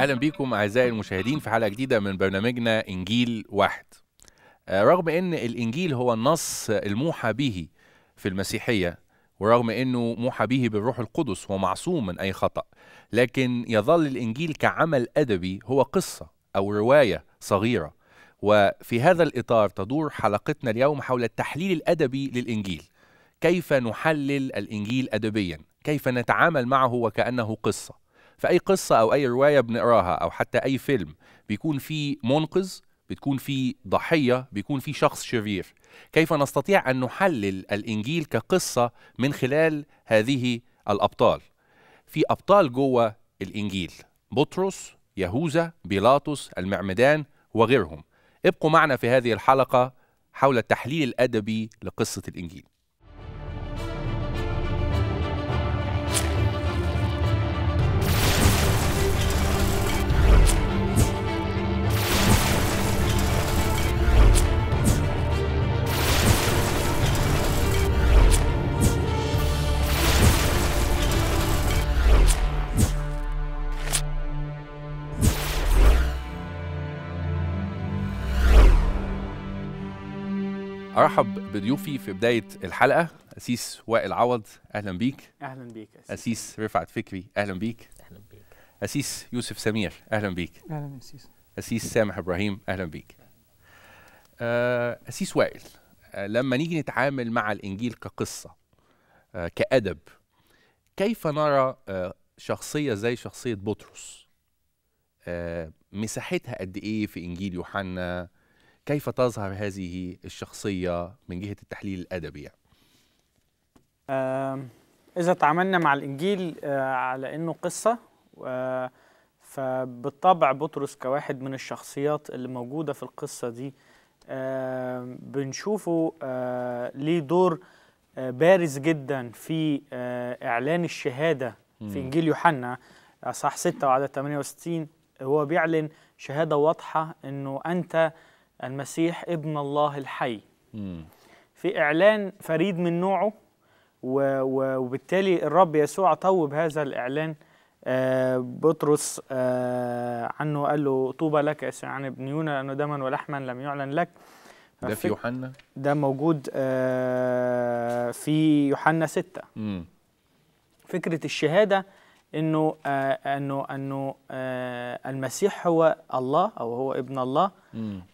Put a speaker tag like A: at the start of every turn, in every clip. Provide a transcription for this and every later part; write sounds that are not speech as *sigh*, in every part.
A: اهلا بيكم اعزائي المشاهدين في حلقه جديده من برنامجنا انجيل واحد آه، رغم ان الانجيل هو النص الموحى به في المسيحيه ورغم انه موحى به بالروح القدس ومعصوم من اي خطا لكن يظل الانجيل كعمل ادبي هو قصه او روايه صغيره وفي هذا الاطار تدور حلقتنا اليوم حول التحليل الادبي للانجيل كيف نحلل الانجيل ادبيا كيف نتعامل معه وكانه قصه فاي قصه او اي روايه بنقراها او حتى اي فيلم بيكون في منقذ بتكون في ضحيه بيكون في شخص شرير كيف نستطيع ان نحلل الانجيل كقصه من خلال هذه الابطال في ابطال جوه الانجيل بطرس يهوذا بيلاطس المعمدان وغيرهم ابقوا معنا في هذه الحلقه حول التحليل الادبي لقصه الانجيل ارحب بضيوفي في بدايه الحلقه اسيس وائل عوض اهلا بيك اهلا بيك اسيس, أسيس رفعت فكري اهلا بيك اهلا بيك اسيس يوسف سمير اهلا بيك اهلا اسيس اسيس سامح ابراهيم اهلا بيك آه، اسيس وائل آه، لما نيجي نتعامل مع الانجيل كقصه آه، كادب كيف نرى شخصيه زي شخصيه بطرس مساحتها قد ايه في انجيل يوحنا كيف تظهر هذه الشخصية من جهة التحليل الأدبي
B: يعني؟ إذا تعاملنا مع الإنجيل آه، على إنه قصة فبالطبع بطرس كواحد من الشخصيات اللي موجودة في القصة دي بنشوفه آه، ليه دور آه، بارز جدا في إعلان الشهادة في إنجيل يوحنا صح 6 وعدد 68 هو بيعلن شهادة واضحة إنه أنت المسيح ابن الله الحي م. في إعلان فريد من نوعه وبالتالي الرب يسوع طوب هذا الإعلان آه بطرس آه عنه قال له طوبى لك يا سمعان يونا لأنه دما ولحما لم يعلن لك ده في يوحنا ده موجود آه في يوحنا ستة فكرة الشهادة انه آه انه انه آه المسيح هو الله او هو ابن الله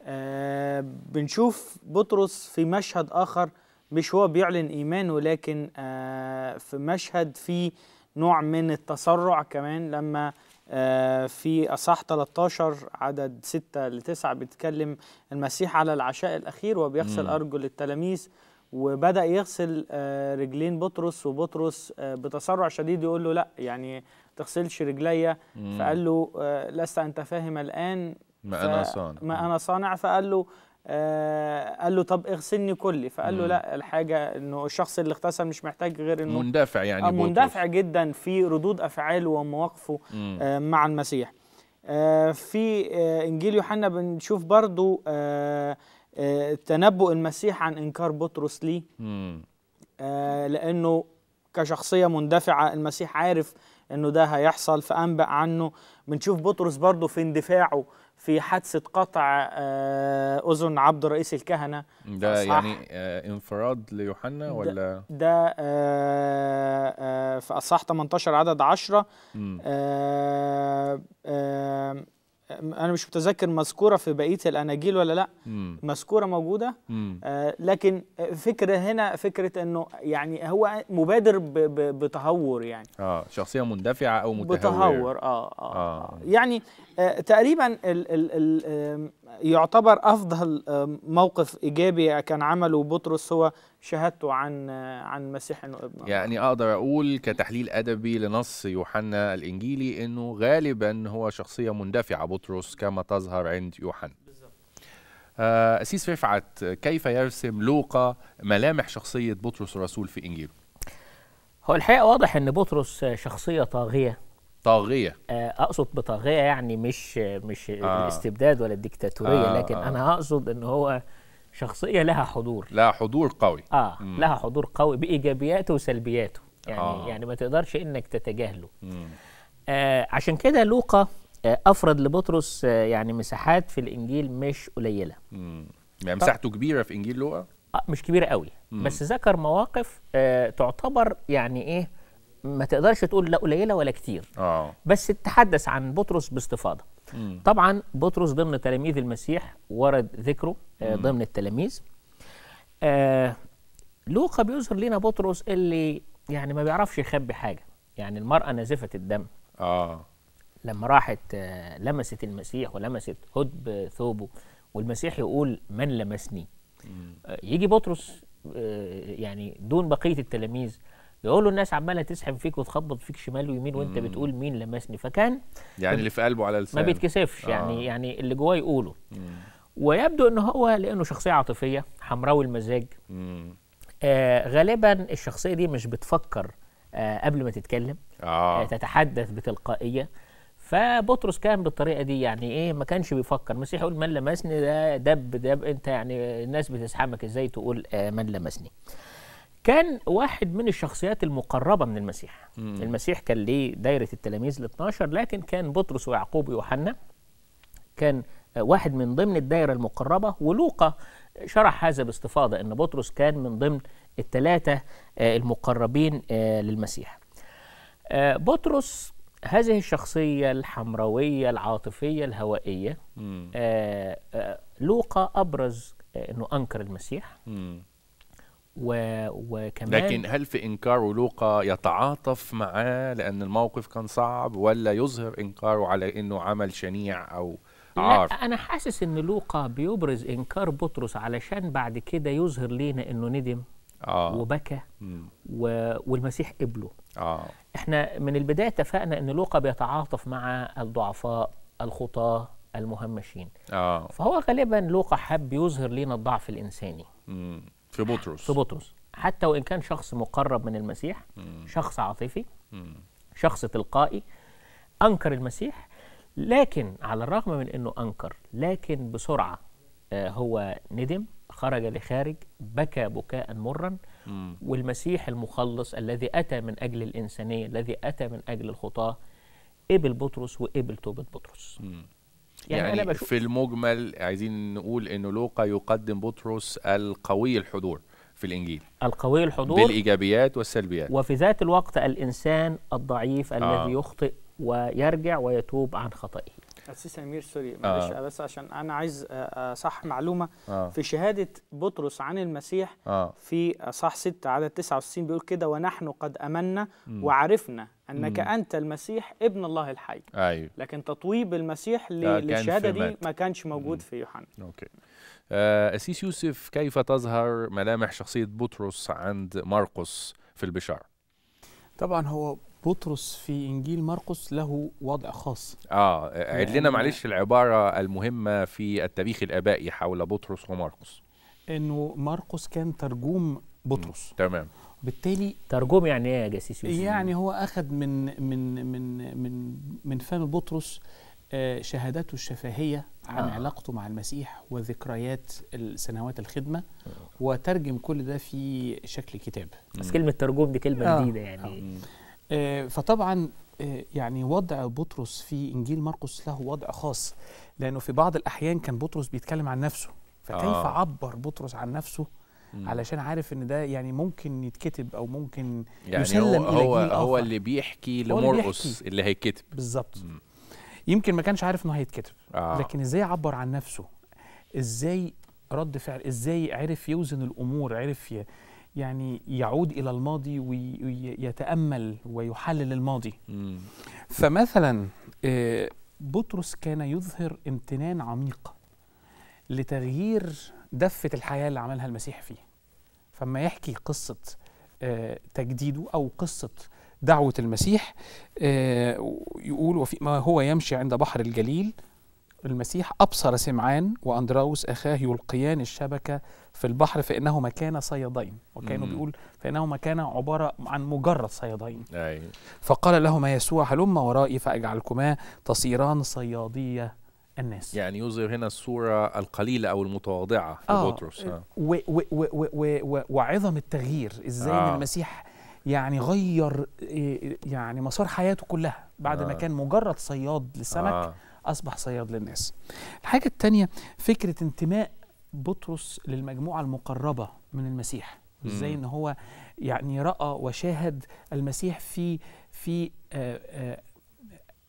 B: آه بنشوف بطرس في مشهد اخر مش هو بيعلن ايمانه لكن آه في مشهد في نوع من التسرع كمان لما آه في اصح 13 عدد 6 ل 9 بيتكلم المسيح على العشاء الاخير وبيغسل ارجل التلاميذ وبدا يغسل آه، رجلين بطرس وبطرس آه، بتسرع شديد يقول له لا يعني تغسلش رجليا فقال له آه، لست انت فاهم الان ما انا صانع ما انا صانع فقال له قال له طب اغسلني كلي فقال له لا الحاجه انه الشخص اللي اغتسل مش محتاج غير انه مندفع يعني مندفع جدا في ردود افعاله ومواقفه مع المسيح في انجيل يوحنا بنشوف برضو آه، تنبؤ المسيح عن انكار بطرس ليه آه، لانه كشخصيه مندفعه المسيح عارف انه ده هيحصل فانبأ عنه بنشوف بطرس برضه في اندفاعه في حادثه قطع آه، اذن عبد رئيس الكهنه ده يعني
A: انفراد ليوحنا ولا
B: ده, ده في اصحاح 18 عدد 10 انا مش متذكر مذكوره في بقيه الاناجيل ولا لا مم. مذكوره موجوده آه لكن فكره هنا فكره انه يعني هو مبادر ب ب بتهور يعني
A: اه شخصيه مندفعه او متهور بتهور آه،, آه, آه, آه,
B: يعني آه تقريبا الـ الـ الـ يعتبر أفضل آه، موقف إيجابي كان عمله بطرس هو شهادته عن آه، عن مسيح إنه ابنه
A: يعني أقدر أقول كتحليل أدبي لنص يوحنا الإنجيلي إنه غالبا هو شخصية مندفعة بطرس كما تظهر عند يوحنا آه، أسيس رفعت كيف يرسم لوقا ملامح شخصية بطرس الرسول في إنجيله؟
C: هو الحقيقة واضح إن بطرس شخصية طاغية طاغيه آه، اقصد بطاغيه يعني مش مش آه. الاستبداد ولا الدكتاتورية آه لكن آه. انا اقصد ان هو شخصيه لها حضور لها حضور قوي اه مم. لها حضور قوي بايجابياته وسلبياته يعني آه. يعني ما تقدرش انك تتجاهله آه عشان كده لوقا آه أفرد لبطرس آه يعني مساحات في الانجيل مش قليله امم يعني مساحته كبيره في انجيل لوقا آه مش كبيره قوي مم. بس ذكر مواقف آه تعتبر يعني ايه ما تقدرش تقول لا قليله ولا كتير آه. بس تتحدث عن بطرس باستفاضه مم. طبعا بطرس ضمن تلاميذ المسيح ورد ذكره آه، مم. ضمن التلاميذ آه لوقا بيظهر لنا بطرس اللي يعني ما بيعرفش يخبي حاجه يعني المراه نزفت الدم اه لما راحت آه لمست المسيح ولمست هدب ثوبه والمسيح يقول من لمسني آه يجي بطرس آه يعني دون بقيه التلاميذ يقولوا الناس عماله تسحب فيك وتخبط فيك شمال ويمين وانت مم. بتقول مين لمسني فكان يعني اللي في قلبه على لسانه ما بيتكسفش آه. يعني يعني اللي جواه يقوله مم. ويبدو ان هو لانه شخصيه عاطفيه حمراوي المزاج آه غالبا الشخصيه دي مش بتفكر آه قبل ما تتكلم آه. آه تتحدث بتلقائيه فبطرس كان بالطريقه دي يعني ايه ما كانش بيفكر المسيح يقول من لمسني ده دب دب انت يعني الناس بتسحمك ازاي تقول آه من لمسني كان واحد من الشخصيات المقربة من المسيح مم. المسيح كان ليه دايرة التلاميذ ال 12 لكن كان بطرس ويعقوب ويوحنا كان واحد من ضمن الدايرة المقربة ولوقا شرح هذا باستفاضة أن بطرس كان من ضمن الثلاثة آه، المقربين آه، للمسيح آه، بطرس هذه الشخصية الحمروية العاطفية الهوائية لوقا أبرز أنه أنكر المسيح مم. و... وكمان لكن
A: هل في انكاره لوقا يتعاطف معاه لان الموقف كان صعب ولا يظهر انكاره على انه عمل
C: شنيع او عار لا انا حاسس ان لوقا بيبرز انكار بطرس علشان بعد كده يظهر لينا انه ندم آه. وبكى و... والمسيح قبله آه. احنا من البدايه اتفقنا ان لوقا بيتعاطف مع الضعفاء الخطاه المهمشين آه. فهو غالبا لوقا حب يظهر لينا الضعف الانساني
A: مم. في بطرس في بطرس
C: حتى وان كان شخص مقرب من المسيح مم. شخص عاطفي مم. شخص تلقائي انكر المسيح لكن على الرغم من انه انكر لكن بسرعه آه هو ندم خرج لخارج بكى بكاء مرا مم. والمسيح المخلص الذي اتى من اجل الانسانيه الذي اتى من اجل الخطاه قبل بطرس وقبل توبه بطرس
A: مم. يعني, يعني أنا بشوف في المجمل عايزين نقول ان لوقا يقدم بطرس القوي الحضور في الانجيل القوي الحضور بالايجابيات والسلبيات
C: وفي ذات الوقت الانسان الضعيف آه. الذي يخطئ ويرجع ويتوب عن خطئه
B: أسيس أمير سوري معلش آه. بس عشان أنا عايز آه، آه، صح معلومة آه. في شهادة بطرس عن المسيح آه. في صح 6 عدد 69 بيقول كده ونحن قد أمنا وعرفنا انك مم. انت المسيح ابن الله الحي أيوه. لكن تطويب المسيح للشهاده دي ما كانش موجود مم. في يوحنا اوكي
A: آه، اسيس يوسف كيف تظهر ملامح شخصيه بطرس عند مرقس في البشاره
D: طبعا هو بطرس في انجيل مرقس له وضع خاص اه عد لنا معلش
A: العباره المهمه في التاريخ الابائي حول بطرس ومرقس
D: انه مرقس كان ترجوم
C: بطرس تمام وبالتالي ترجم يعني ايه يا جاسيس يوسف؟ يعني
D: هو اخذ من من من من من فم بطرس آه، شهادته الشفاهية عن آه. علاقته مع المسيح وذكريات سنوات الخدمة آه. وترجم كل ده في شكل كتاب بس كلمة ترجم دي كلمة آه. جديدة يعني آه. آه فطبعا آه يعني وضع بطرس في إنجيل مرقس له وضع خاص لأنه في بعض الأحيان كان بطرس بيتكلم عن نفسه فكيف آه. عبر بطرس عن نفسه علشان عارف ان ده يعني ممكن يتكتب او ممكن يعني يسلم هو هو, هو اللي بيحكي لمرقص اللي, هيكتب هيتكتب بالظبط يمكن ما كانش عارف انه هيتكتب آه. لكن ازاي عبر عن نفسه ازاي رد فعل ازاي عرف يوزن الامور عرف ي... يعني يعود الى الماضي ويتامل ويحلل الماضي مم. فمثلا آه، بطرس كان يظهر امتنان عميق لتغيير دفه الحياه اللي عملها المسيح فيه فما يحكي قصه آه، تجديده او قصه دعوه المسيح آه، يقول وفي ما هو يمشي عند بحر الجليل المسيح ابصر سمعان واندراوس اخاه يلقيان الشبكه في البحر فانهما كانا صيادين وكانوا بيقول فانهما كانا عباره عن مجرد صيادين فقال لهما يسوع هلما ورائي فاجعلكما تصيران صياديه
A: الناس يعني يظهر هنا الصورة القليلة أو المتواضعة لبطرس آه,
D: آه. وعظم التغيير إزاي آه. المسيح يعني غير آه، يعني مسار حياته كلها بعد آه. ما كان مجرد صياد لسمك آه. أصبح صياد للناس الحاجة التانية فكرة انتماء بطرس للمجموعة المقربة من المسيح ازاي ان هو يعني راى وشاهد المسيح في في آه،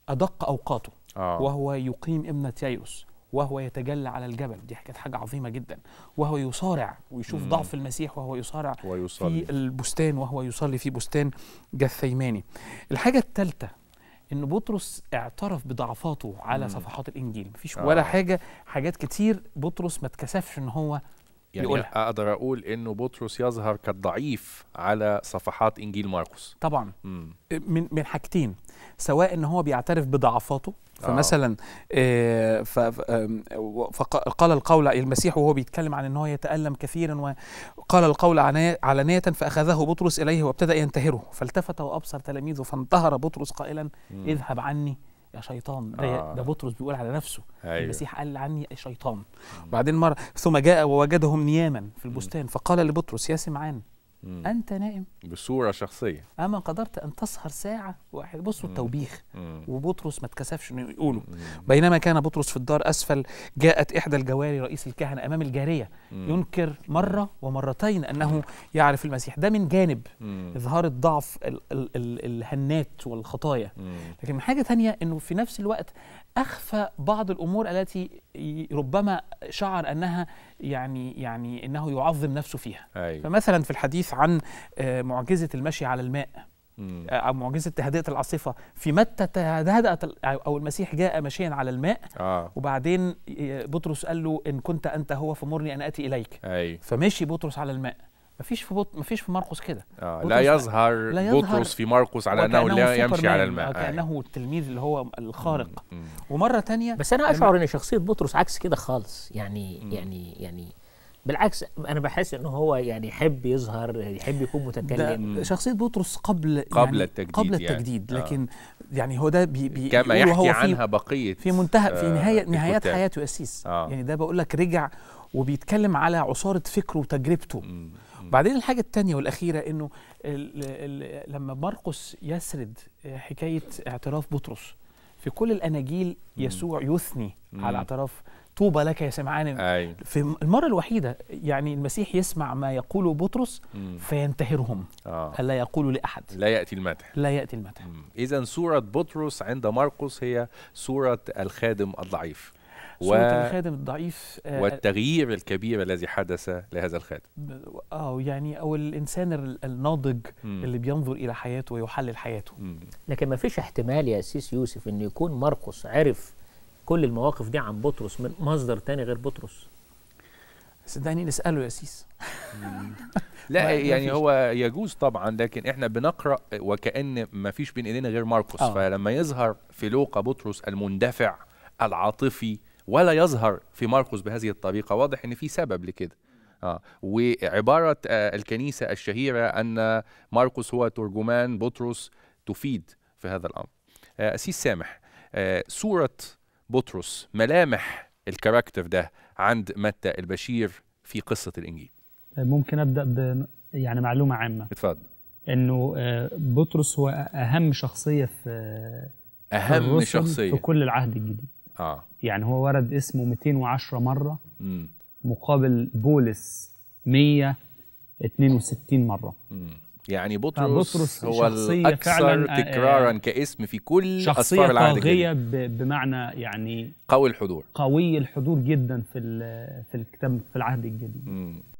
D: ادق اوقاته آه. وهو يقيم ابن تيوس وهو يتجلى على الجبل دي كانت حاجه عظيمه جدا وهو يصارع ويشوف مم. ضعف المسيح وهو يصارع ويصلي. في البستان وهو يصلي في بستان جثيماني الحاجه الثالثه ان بطرس اعترف بضعفاته على مم. صفحات الانجيل مفيش آه. ولا حاجه حاجات كتير بطرس ما اتكسفش ان هو
A: يعني يقولها. اقدر اقول انه بطرس يظهر كالضعيف على صفحات انجيل مرقس
D: طبعا من من حاجتين سواء ان هو بيعترف بضعفاته فمثلا آه. فقال القول المسيح وهو بيتكلم عن ان هو يتالم كثيرا وقال القول علانيه فاخذه بطرس اليه وابتدا ينتهره فالتفت وابصر تلاميذه فانتهر بطرس قائلا اذهب عني يا شيطان ده, آه. ده بطرس بيقول على نفسه أيوة. المسيح قال عني شيطان وبعدين مره ثم جاء ووجدهم نياما في البستان فقال لبطرس يا سمعان مم. انت نائم
A: بصوره شخصيه
D: اما قدرت ان تسهر ساعه واحده بصوا التوبيخ مم. وبطرس ما اتكسفش انه يقوله مم. بينما كان بطرس في الدار اسفل جاءت احدى الجواري رئيس الكهنه امام الجاريه مم. ينكر مره ومرتين انه مم. يعرف المسيح ده من جانب مم. اظهار الضعف ال ال ال الهنات والخطايا مم. لكن حاجه ثانيه انه في نفس الوقت اخفى بعض الامور التي ربما شعر انها يعني يعني انه يعظم نفسه فيها أيوة. فمثلا في الحديث عن آه، معجزه المشي على الماء آه، أو معجزة تهدئة العاصفة في متى تهدأت أو المسيح جاء ماشيا على الماء آه. وبعدين آه، بطرس قال له إن كنت أنت هو فمرني أن آتي إليك أي. أيوة. فمشي بطرس على الماء ما فيش في بط... ما فيش في مرقس كده آه لا يظهر بطرس في مرقس
A: على انه لا يمشي على الماء آه،
C: كانه آه. التلميذ اللي هو الخارق مم. مم. ومره تانية بس انا اشعر ان شخصيه بطرس عكس كده خالص يعني مم. يعني يعني بالعكس انا بحس ان هو يعني يحب يظهر يحب يكون متكلم شخصيه بطرس قبل يعني قبل يعني التجديد قبل التجديد يعني. لكن آه. يعني هو ده بي بي كما يحكي هو عنها بقيه في منتهى آه في نهايه نهايات حياته
D: اسيس آه. يعني ده بقول لك رجع وبيتكلم على عصاره فكره وتجربته مم. بعدين الحاجه الثانيه والاخيره انه لما مرقس يسرد آه، حكايه اعتراف بطرس في كل الاناجيل يسوع يثني مم. على اعتراف طوبى لك يا سمعان أي. في المره الوحيده يعني المسيح يسمع ما يقوله بطرس مم. فينتهرهم
A: آه. الا يقول لاحد لا ياتي المدح لا ياتي المدح اذا صوره بطرس عند مرقس هي صوره الخادم الضعيف صورة الخادم الضعيف آه، آه، والتغيير الكبير الذي حدث لهذا الخادم
C: اه يعني او الانسان الناضج م. اللي بينظر الى حياته ويحلل حياته م. لكن ما فيش احتمال يا سيس يوسف ان يكون مرقس عرف كل المواقف دي عن بطرس من مصدر تاني غير بطرس صدقني نساله يا سيس لا *laughs* يعني
A: هو يجوز طبعا لكن احنا بنقرا وكان ما فيش بين ايدينا غير ماركوس آه. فلما يظهر في لوقا بطرس المندفع العاطفي ولا يظهر في مرقس بهذه الطريقه واضح ان في سبب لكده آه. وعباره آه الكنيسه الشهيره ان مرقس هو ترجمان بطرس تفيد في هذا الامر آه اسيس سامح آه صوره بطرس ملامح الكاركتر ده عند متى البشير في قصه
B: الانجيل آه، ممكن ابدا ب يعني معلومه عامه اتفضل انه آه، بطرس هو اهم شخصيه في آه، اهم شخصيه في كل العهد الجديد اه يعني هو ورد اسمه 210 مره مم. مقابل بولس 162 مره مم.
A: يعني بطرس, بطرس هو الاكثر آه، آه، تكرارا كاسم في كل شخصيه طاغيه
B: بمعنى يعني قوي الحضور قوي الحضور جدا في في الكتاب في العهد الجديد
A: مم.